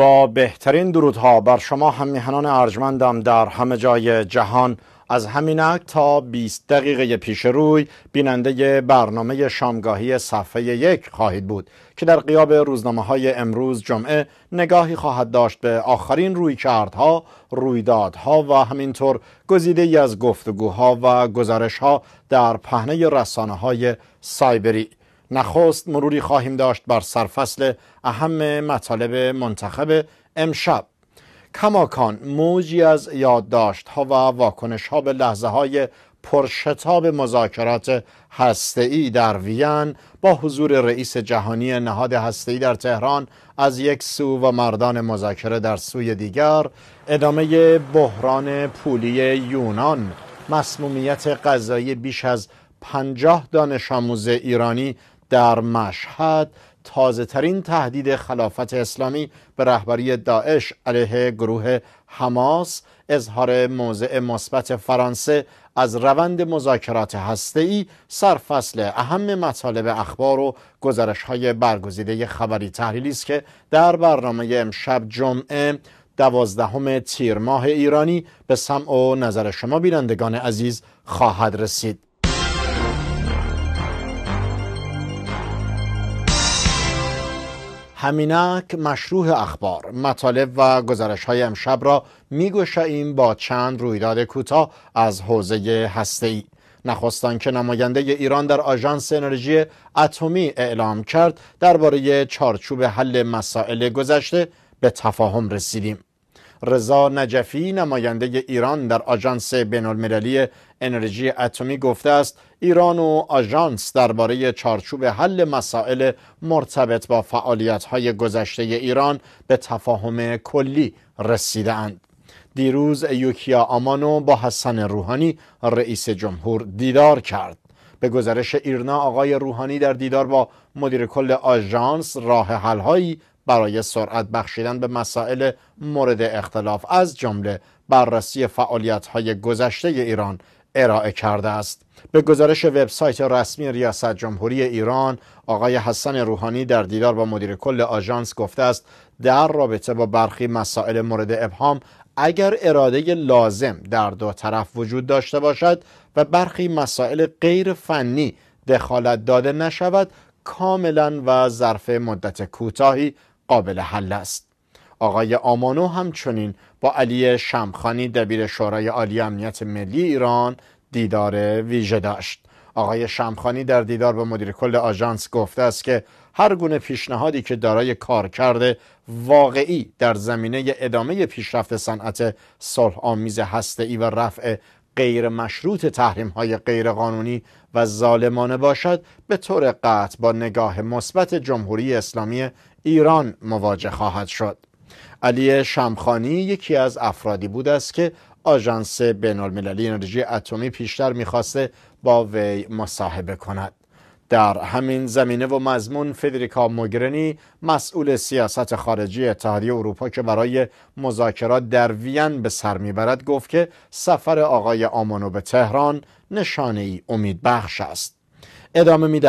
با بهترین درودها بر شما همیهنان ارجمندم در همه جای جهان از همینک تا 20 دقیقه پیش روی بیننده برنامه شامگاهی صفحه یک خواهید بود که در قیاب روزنامه های امروز جمعه نگاهی خواهد داشت به آخرین روی رویکردها، رویدادها و همینطور گزیده ای از گفتگوها و گزارشها در پهنه رسانه های سایبری نخست مروری خواهیم داشت بر سرفصل اهم مطالب منتخب امشب کماکان موجی از یادداشت ها و واکنش ها به لحظه های پرشتاب مذاکرات هسته‌ای در وین با حضور رئیس جهانی نهاد هسته‌ای در تهران از یک سو و مردان مذاکره در سوی دیگر ادامه بحران پولی یونان مسمومیت غذایی بیش از پنجاه دانش آموز ایرانی در مشهد تازه ترین تهدید خلافت اسلامی به رهبری داعش علیه گروه حماس اظهار موضع مثبت فرانسه از روند مذاکرات ای سرفصل اهم مطالب اخبار و گزارش های برگزیده خبری تحلیلی است که در برنامه امشب جمعه دوازدهم تیر ماه ایرانی به سمع و نظر شما بینندگان عزیز خواهد رسید همینک مشروع اخبار مطالب و گزارش های امشب را می با چند رویداد کوتاه از حوزه هسته‌ای نخستان که نماینده ایران در آژانس انرژی اتمی اعلام کرد درباره چارچوب حل مسائل گذشته به تفاهم رسیدیم رضا نجفی نماینده ایران در آژانس بین‌المللی انرژی اتمی گفته است ایران و آژانس درباره چارچوب حل مسائل مرتبط با فعالیت‌های گذشته ایران به تفاهم کلی رسیدند. دیروز یوکیا آمانو با حسن روحانی رئیس جمهور دیدار کرد. به گزارش ایرنا آقای روحانی در دیدار با مدیر کل آژانس راه حل‌هایی برای سرعت بخشیدن به مسائل مورد اختلاف از جمله بررسی فعالیت‌های گذشته ایران ارائه کرده است به گزارش وبسایت رسمی ریاست جمهوری ایران آقای حسن روحانی در دیدار با مدیر کل آژانس گفته است در رابطه با برخی مسائل مورد ابهام اگر اراده لازم در دو طرف وجود داشته باشد و برخی مسائل غیر فنی دخالت داده نشود کاملا و ظرف مدت کوتاهی قابل حل است آقای آمانو همچنین با علی شمخانی دبیر شورای عالی امنیت ملی ایران دیدار ویژه داشت آقای شمخانی در دیدار با مدیر کل آژانس گفته است که هر گونه پیشنهادی که دارای کارکرد واقعی در زمینه ادامه پیشرفت صنعت صلح آمیز هسته و رفع غیر مشروط تحریم های غیر قانونی و ظالمانه باشد به طور قطع با نگاه مثبت جمهوری اسلامی ایران مواجه خواهد شد علی شمخانی یکی از افرادی بود است که آژانس بینالمللی انرژی اتمی پیشتر میخواسته با وی مصاحبه کند در همین زمینه و مضمون فدریکا موگرنی مسئول سیاست خارجی اتحادیه اروپا که برای مذاکرات در وین به سر میبرد گفت که سفر آقای آمانو به تهران نشانه ای امید بخش است ادامه می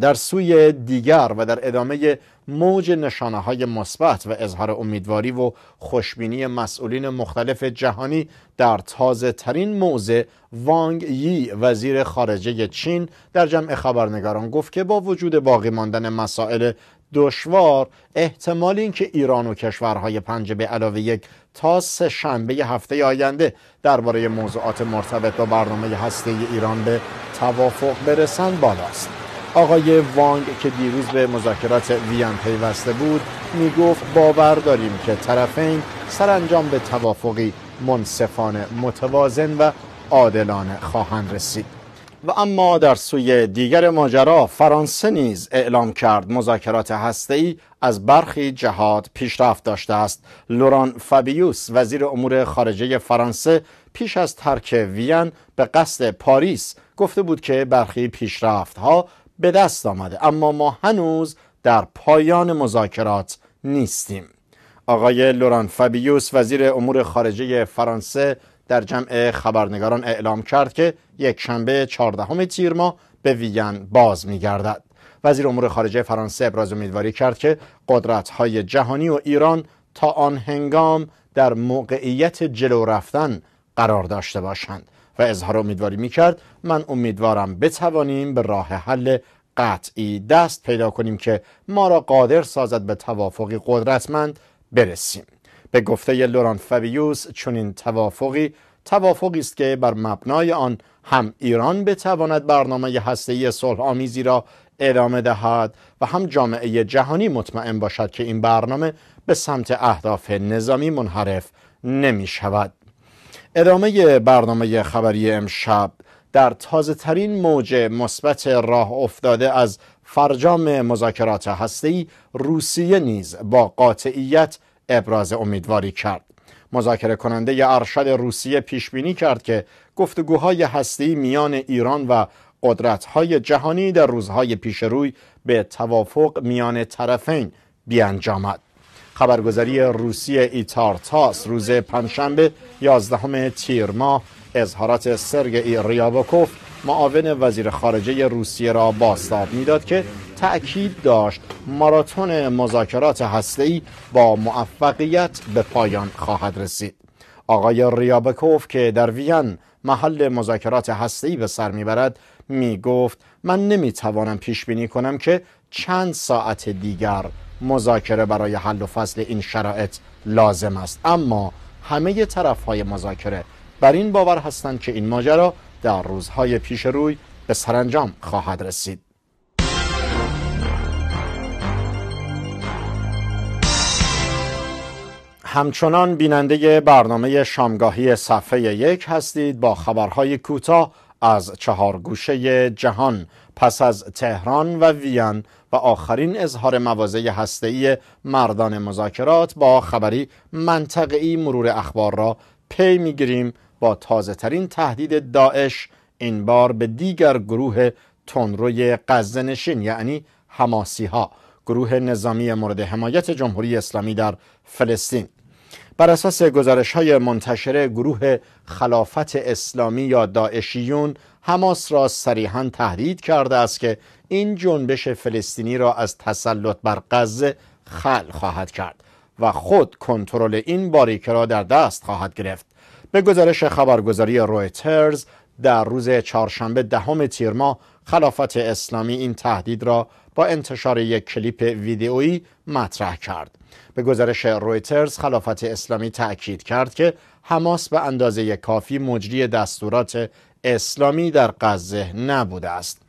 در سوی دیگر و در ادامه موج نشانه های مثبت و اظهار امیدواری و خوشبینی مسئولین مختلف جهانی در تازه ترین موضع وانگ یی وزیر خارجه چین در جمع خبرنگاران گفت که با وجود باقی ماندن مسائل دشوار احتمال اینکه ایران و کشورهای پنج به علاوه یک تا سه شنبه هفته آینده درباره موضوعات مرتبط با برنامه هسته ایران به توافق برسند بالاست. آقای وانگ که دیروز به مذاکرات وین پیوسته بود می گفت باور داریم که طرفین سرانجام به توافقی منصفانه متوازن و عادلانه خواهند رسید و اما در سوی دیگر ماجرا فرانسه نیز اعلام کرد مذاکرات ای از برخی جهات پیشرفت داشته است لوران فابیوس وزیر امور خارجه فرانسه پیش از ترک وین به قصد پاریس گفته بود که برخی پیشرفت ها به دست آمده اما ما هنوز در پایان مذاکرات نیستیم آقای لوران فابیوس وزیر امور خارجه فرانسه در جمع خبرنگاران اعلام کرد که یک شنبه 14 تیر ماه به وین باز میگردد وزیر امور خارجه فرانسه ابراز امیدواری کرد که قدرت های جهانی و ایران تا آن هنگام در موقعیت جلو رفتن قرار داشته باشند و اظهار امیدواری میکرد من امیدوارم بتوانیم به راه حل قطعی دست پیدا کنیم که ما را قادر سازد به توافقی قدرتمند برسیم به گفته لوران فابیوس چنین توافقی توافقی است که بر مبنای آن هم ایران بتواند برنامه هسته‌ای صلح آمیزی را ادامه دهد و هم جامعه جهانی مطمئن باشد که این برنامه به سمت اهداف نظامی منحرف نمی شود ادامه برنامه خبری امشب در تازه ترین موج مثبت راه افتاده از فرجام مذاکرات هسته‌ای روسیه نیز با قاطعیت ابراز امیدواری کرد مذاکره کننده ارشد روسیه پیش بینی کرد که گفتگوهای هسته‌ای میان ایران و قدرت‌های جهانی در روزهای پیش روی به توافق میان طرفین بیانجامد خبرگزاری روسی ایتارتاس روز پنجشنبه 11 تیر ماه اظهارات سرگئی ریابوکوف، معاون وزیر خارجه روسیه را باستاب میداد که تأکید داشت ماراتون مذاکرات هسته‌ای با موفقیت به پایان خواهد رسید. آقای ریابکوف که در وین محل مذاکرات هسته‌ای به سر میبرد می گفت من نمی پیش بینی کنم که چند ساعت دیگر مذاکره برای حل و فصل این شرایط لازم است اما همه طرف های مذاکره بر این باور هستند که این ماجرا در روزهای پیش روی به سرانجام خواهد رسید همچنان بیننده برنامه شامگاهی صفحه یک هستید با خبرهای کوتاه از چهار گوشه جهان پس از تهران و وین و آخرین اظهار مواضع هسته‌ای مردان مذاکرات با خبری منطقه‌ای مرور اخبار را پی میگیریم با تازه ترین تهدید داعش این بار به دیگر گروه تنروی غزه یعنی حماسی ها گروه نظامی مورد حمایت جمهوری اسلامی در فلسطین بر اساس گزارش های منتشر گروه خلافت اسلامی یا داعشیون حماس را صریحا تهدید کرده است که این جنبش فلسطینی را از تسلط بر غزه خل خواهد کرد و خود کنترل این باریکه را در دست خواهد گرفت به گزارش خبرگزاری رویترز در روز چهارشنبه دهم تیر ماه خلافت اسلامی این تهدید را با انتشار یک کلیپ ویدئویی مطرح کرد به گزارش رویترز خلافت اسلامی تأکید کرد که حماس به اندازه کافی مجری دستورات اسلامی در غزه نبوده است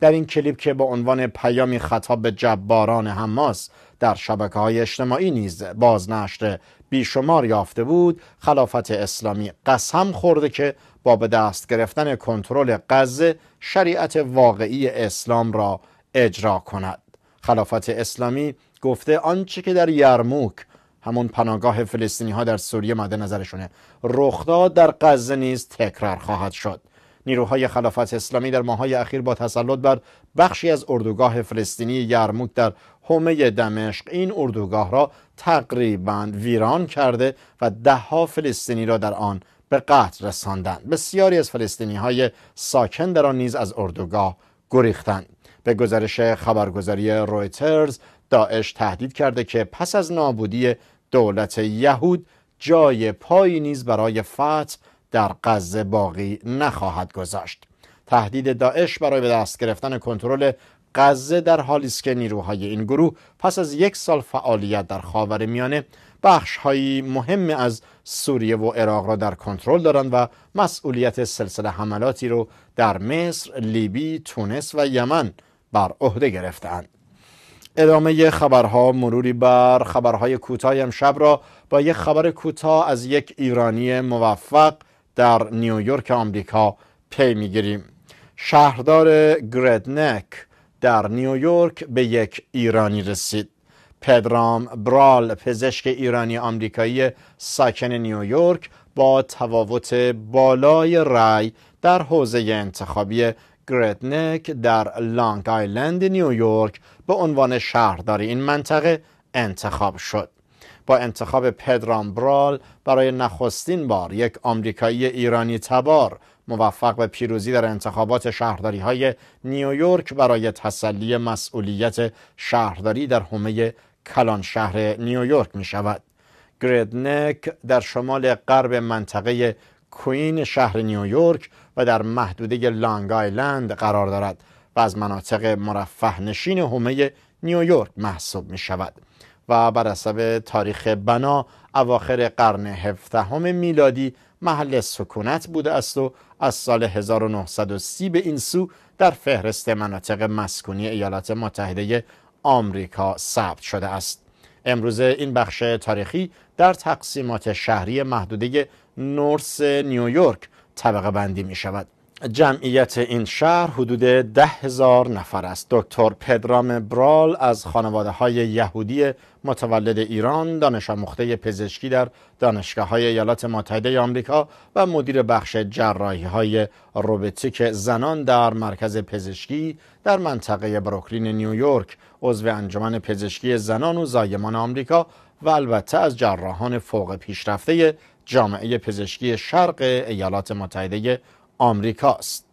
در این کلیپ که به عنوان پیامی خطاب به جباران حماس در شبکه های اجتماعی نیز بازنشر بیشمار یافته بود خلافت اسلامی قسم خورده که با به دست گرفتن کنترل غزه شریعت واقعی اسلام را اجرا کند خلافت اسلامی گفته آنچه که در یرموک همون پناهگاه فلسطینی ها در سوریه مد نظرشونه رخداد در غزه نیز تکرار خواهد شد نیروهای خلافت اسلامی در ماهای اخیر با تسلط بر بخشی از اردوگاه فلسطینی یرموک در حومه دمشق این اردوگاه را تقریبا ویران کرده و دهها فلسطینی را در آن به قتل رساندند بسیاری از فلسطینی های ساکن در آن نیز از اردوگاه گریختند به گزارش خبرگزاری رویترز داعش تهدید کرده که پس از نابودی دولت یهود جای پایی نیز برای فتح در غزه باقی نخواهد گذاشت تهدید داعش برای به دست گرفتن کنترل غزه در حالی است که نیروهای این گروه پس از یک سال فعالیت در خاور میانه هایی مهم از سوریه و عراق را در کنترل دارند و مسئولیت سلسله حملاتی رو در مصر، لیبی، تونس و یمن بر عهده گرفتند. ادامه خبرها مروری بر خبرهای کوتاه امشب را با یک خبر کوتاه از یک ایرانی موفق در نیویورک آمریکا پی میگیریم شهردار گردنک در نیویورک به یک ایرانی رسید پدرام برال پزشک ایرانی آمریکایی ساکن نیویورک با تفاوت بالای رأی در حوزه انتخابی گردنک در لانگ آیلند نیویورک به عنوان شهردار این منطقه انتخاب شد با انتخاب پدرام برال برای نخستین بار یک آمریکایی ایرانی تبار موفق به پیروزی در انتخابات شهرداری های نیویورک برای تسلی مسئولیت شهرداری در حومه کلان شهر نیویورک می شود. گردنک در شمال غرب منطقه کوین شهر نیویورک و در محدوده لانگ آیلند قرار دارد و از مناطق مرفه نشین حومه نیویورک محسوب می شود. و بر حسب تاریخ بنا اواخر قرن هفدهم میلادی محل سکونت بوده است و از سال 1930 به این سو در فهرست مناطق مسکونی ایالات متحده آمریکا ثبت شده است امروزه این بخش تاریخی در تقسیمات شهری محدوده نورس نیویورک طبقه بندی می شود جمعیت این شهر حدود ده هزار نفر است دکتر پدرام برال از خانواده های یهودی متولد ایران دانش پزشکی در دانشگاه های ایالات متحده آمریکا و مدیر بخش جراحی های روبوتیک زنان در مرکز پزشکی در منطقه بروکلین نیویورک عضو انجمن پزشکی زنان و زایمان آمریکا و البته از جراحان فوق پیشرفته جامعه پزشکی شرق ایالات متحده آمریکاست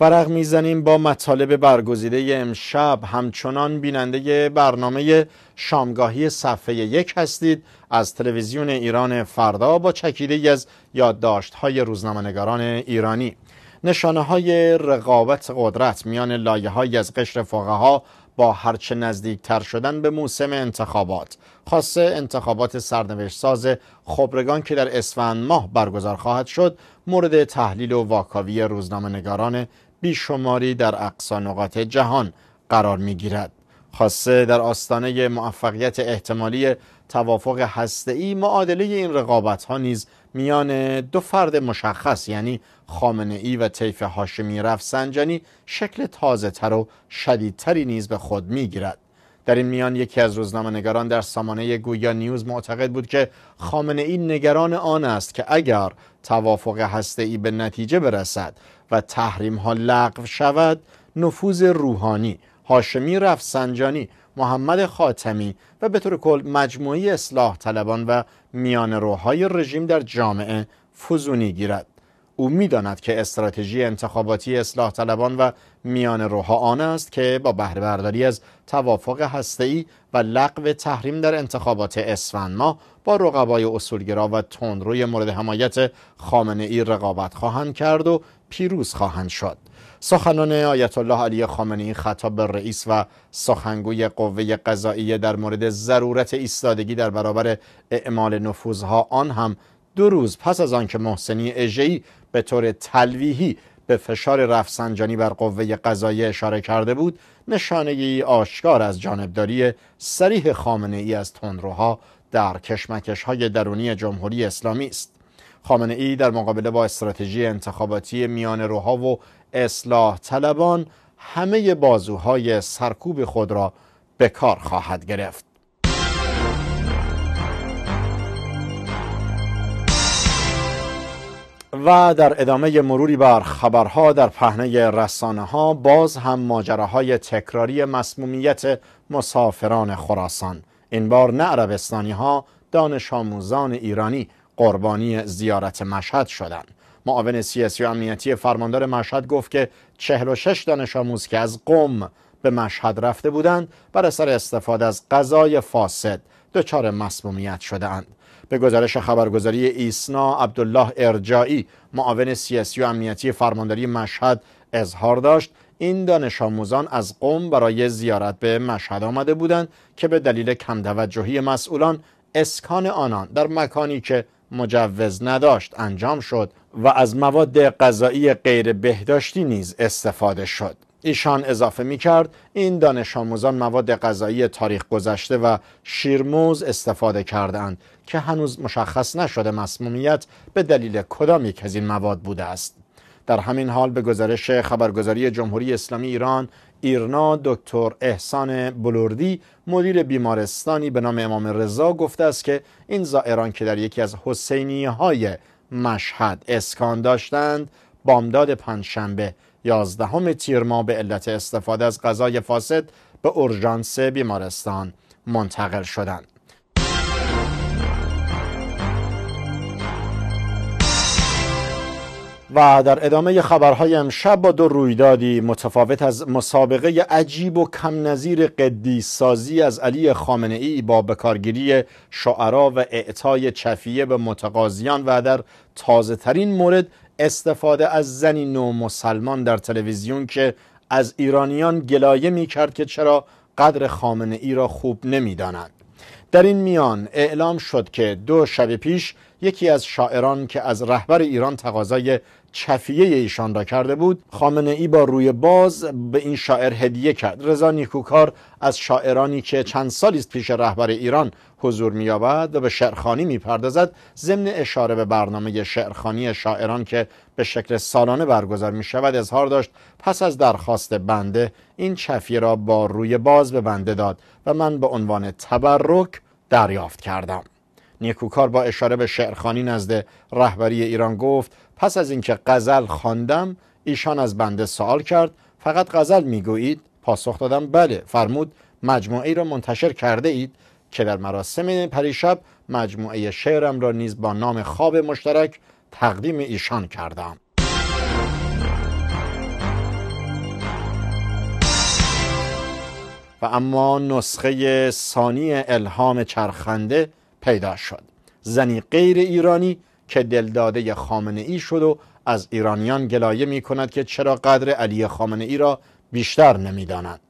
ورق میزنیم با مطالب برگزیده امشب همچنان بیننده برنامه شامگاهی صفحه یک هستید از تلویزیون ایران فردا با چکیده از یادداشت های روزنامهنگاران ایرانی نشانه های رقابت قدرت میان لایه های از قشر فقها با هرچه تر شدن به موسم انتخابات خاصه انتخابات سرنوشت ساز خبرگان که در اسفند ماه برگزار خواهد شد مورد تحلیل و واکاوی روزنامه نگاران بیشماری در اقصا نقاط جهان قرار می گیرد. خاصه در آستانه موفقیت احتمالی توافق هسته‌ای معادله این رقابت ها نیز میان دو فرد مشخص یعنی خامنه ای و طیف هاشمی رفسنجانی شکل تازه تر و شدیدتری نیز به خود میگیرد در این میان یکی از روزنامه نگران در سامانه گویا نیوز معتقد بود که خامنه ای نگران آن است که اگر توافق هسته ای به نتیجه برسد و تحریم ها لغو شود نفوذ روحانی هاشمی رفسنجانی محمد خاتمی و به طور کل مجموعی اصلاح طلبان و میان روهای رژیم در جامعه فزونی گیرد او میداند که استراتژی انتخاباتی اصلاح طلبان و میان روها آن است که با بهره برداری از توافق هسته‌ای و لغو تحریم در انتخابات اسفند ماه با رقبای اصولگرا و تندروی مورد حمایت خامنه رقابت خواهند کرد و پیروز خواهند شد سخنان آیت الله علی خامنه خطاب به رئیس و سخنگوی قوه قضاییه در مورد ضرورت ایستادگی در برابر اعمال نفوذها آن هم دو روز پس از آنکه محسنی اژه‌ای به طور تلویحی به فشار رفسنجانی بر قوه قضایی اشاره کرده بود نشانه آشکار از جانبداری سریح خامنه ای از تندروها در کشمکش های درونی جمهوری اسلامی است خامنه ای در مقابله با استراتژی انتخاباتی میان روها و اصلاح طلبان همه بازوهای سرکوب خود را به کار خواهد گرفت و در ادامه مروری بر خبرها در پهنه رسانه ها باز هم ماجراهای تکراری مسمومیت مسافران خراسان این بار نه عربستانی ها دانش آموزان ایرانی قربانی زیارت مشهد شدند معاون سیاسی و امنیتی فرماندار مشهد گفت که 46 دانش آموز که از قم به مشهد رفته بودند بر اثر استفاده از غذای فاسد دچار مسمومیت اند. به گزارش خبرگزاری ایسنا عبدالله ارجایی معاون سیاسی و امنیتی فرمانداری مشهد اظهار داشت این دانش آموزان از قوم برای زیارت به مشهد آمده بودند که به دلیل کم مسئولان اسکان آنان در مکانی که مجوز نداشت انجام شد و از مواد غذایی غیر بهداشتی نیز استفاده شد ایشان اضافه می کرد این دانش آموزان مواد غذایی تاریخ گذشته و شیرموز استفاده کردند که هنوز مشخص نشده مسمومیت به دلیل کدام یک از این مواد بوده است در همین حال به گزارش خبرگزاری جمهوری اسلامی ایران ایرنا دکتر احسان بلوردی مدیر بیمارستانی به نام امام رضا گفته است که این زائران که در یکی از حسینی های مشهد اسکان داشتند بامداد پنجشنبه یازدهم تیر ماه به علت استفاده از غذای فاسد به اورژانس بیمارستان منتقل شدند و در ادامه خبرهای امشب با دو رویدادی متفاوت از مسابقه عجیب و کم نظیر قدیس سازی از علی خامنه ای با بکارگیری شعرا و اعطای چفیه به متقاضیان و در تازه ترین مورد استفاده از زنی نو مسلمان در تلویزیون که از ایرانیان گلایه می کرد که چرا قدر خامنه ای را خوب نمی در این میان اعلام شد که دو شب پیش یکی از شاعران که از رهبر ایران تقاضای چفیه ایشان را کرده بود خامنه ای با روی باز به این شاعر هدیه کرد رضا نیکوکار از شاعرانی که چند سالی است پیش رهبر ایران حضور می‌یابد و به شعرخانی میپردازد ضمن اشاره به برنامه شعرخانی شاعران که به شکل سالانه برگزار می‌شود اظهار داشت پس از درخواست بنده این چفیه را با روی باز به بنده داد و من به عنوان تبرک دریافت کردم نیکوکار با اشاره به شعرخانی نزد رهبری ایران گفت پس از اینکه غزل خواندم ایشان از بنده سوال کرد فقط غزل میگویید پاسخ دادم بله فرمود مجموعه ای را منتشر کرده اید که در مراسم پریشب مجموعه شعرم را نیز با نام خواب مشترک تقدیم ایشان کردم و اما نسخه ثانی الهام چرخنده پیدا شد زنی غیر ایرانی که دلداده خامنه ای شد و از ایرانیان گلایه می کند که چرا قدر علی خامنه ای را بیشتر نمیدانند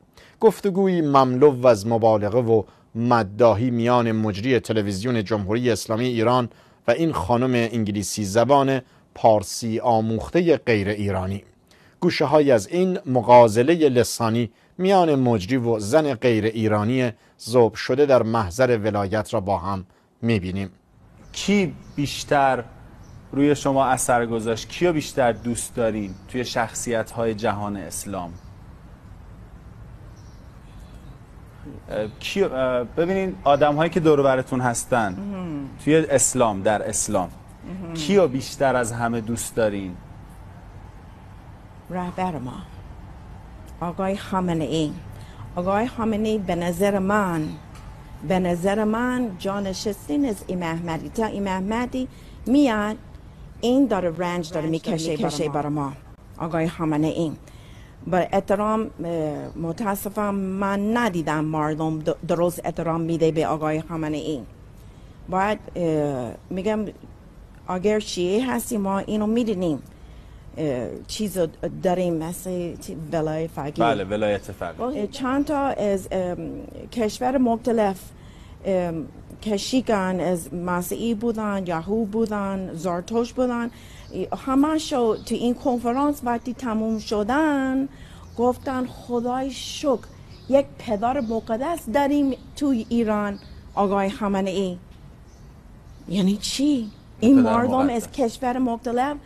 گفتگوی مملو از مبالغه و مدداهی میان مجری تلویزیون جمهوری اسلامی ایران و این خانم انگلیسی زبان پارسی آموخته غیر ایرانی گوشه های از این مغازله لسانی میان مجری و زن غیر ایرانی زوب شده در محضر ولایت را با هم میبینیم کی بیشتر روی شما اثر گذاشت کیو بیشتر دوست دارین توی شخصیت های جهان اسلام کی ببینین آدم هایی که دور براتون هستن توی اسلام در اسلام کیو بیشتر از همه دوست دارین رهبر ما آقای خامنه ای آقای خامنه ای به نظر من به نظر من جانشستین از ایم احمدی تا ایم احمدی میاد این داره رنج داره میکشه برای ما آقای خامنه این با اترام متاسفم من ندیدم مردم درست اترام میده به آقای خامنه این باید میگم اگر شیعه هستی ما اینو میدینیم چیز داریم مثل ولای فقیه بله ولایت فقیر چند تا از کشور مختلف کشیگان از مسیحی بودن یهو بودن زارتوش بودن شو تو این کنفرانس وقتی تموم شدن گفتن خدای شکر یک پدر مقدس داریم توی ایران آقای خمنه ای یعنی چی؟ این مردم از کشور مختلف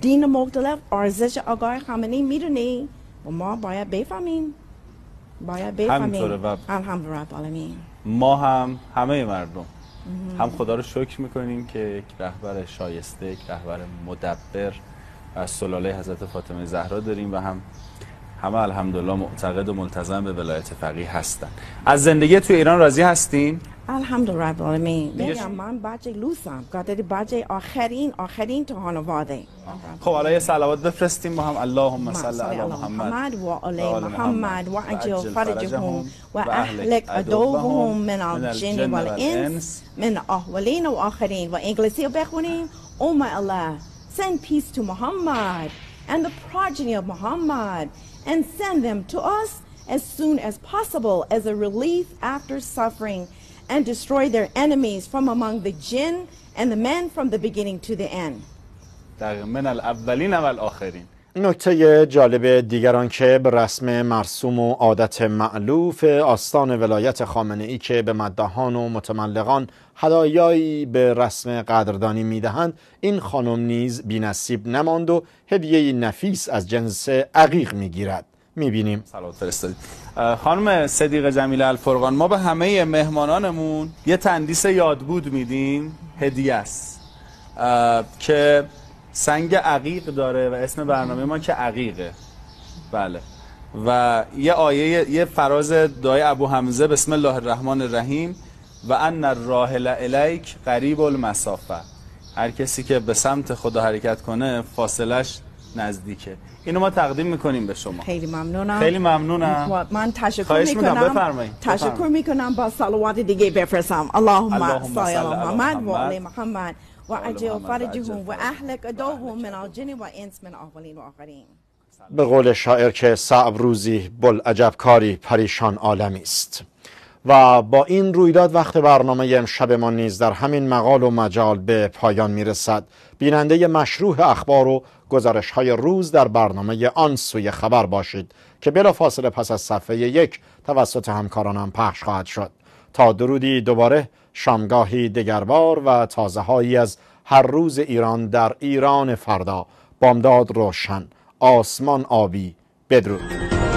دین مختلف ارزش آقای خامنه‌ای میدونی و ما باید بفهمیم باید بفهمیم و هم رب ما هم همه مردم هم خدا رو شکر میکنیم که یک رهبر شایسته یک رهبر مدبر از سلاله حضرت فاطمه زهرا داریم و هم همه الحمدلله معتقد و ملتزم به ولایت فقیه هستن از زندگی تو ایران راضی هستین Alhamdulillah, Rabbil They are man baje lusam. قادر باجه آخرین آخرین تو خانواده. خب علیه صلوات بفرستیم با هم اللهم صل علی محمد و علی محمد و عجل فرجهم و اهلك عدوهم من الجن والانس من اولین و آخرین و انگلیسی رو بخونیم. Oh my Allah, send peace to Muhammad and the progeny of Muhammad and send them to us as soon as possible as a relief after suffering. and destroy their enemies from among the jinn and the men from the beginning to the end. من و نکته جالب دیگران که به رسم مرسوم و عادت معلوف آستان ولایت خامنه ای که به مدهان و متملقان هدایایی به رسم قدردانی میدهند این خانم نیز نصیب نماند و هدیه نفیس از جنس عقیق میگیرد میبینیم سلامت خانم صدیق جمیل الفرقان ما به همه مهمانانمون یه تندیس یادبود میدیم هدیه است که سنگ عقیق داره و اسم برنامه ما که عقیقه بله و یه آیه یه فراز دای ابو حمزه بسم الله الرحمن الرحیم و ان الراحل الیک قریب المسافه هر کسی که به سمت خدا حرکت کنه فاصلش نزدیکه اینو ما تقدیم میکنیم به شما خیلی ممنونم خیلی ممنونم من تشکر میکنم تشکر میکنم با صلوات دیگه بفرستم اللهم صل علی محمد و علی محمد و اجل فرجهم و اهل من الجن و انس من اولین و آخرین به قول شاعر که صعب روزی بل عجب کاری پریشان عالمی است و با این رویداد وقت برنامه امشب ما نیز در همین مقال و مجال به پایان میرسد بیننده مشروع اخبار و گزارش های روز در برنامه آن سوی خبر باشید که فاصله پس از صفحه یک توسط همکارانم پخش خواهد شد تا درودی دوباره شامگاهی دگربار و تازه هایی از هر روز ایران در ایران فردا بامداد روشن آسمان آبی بدرود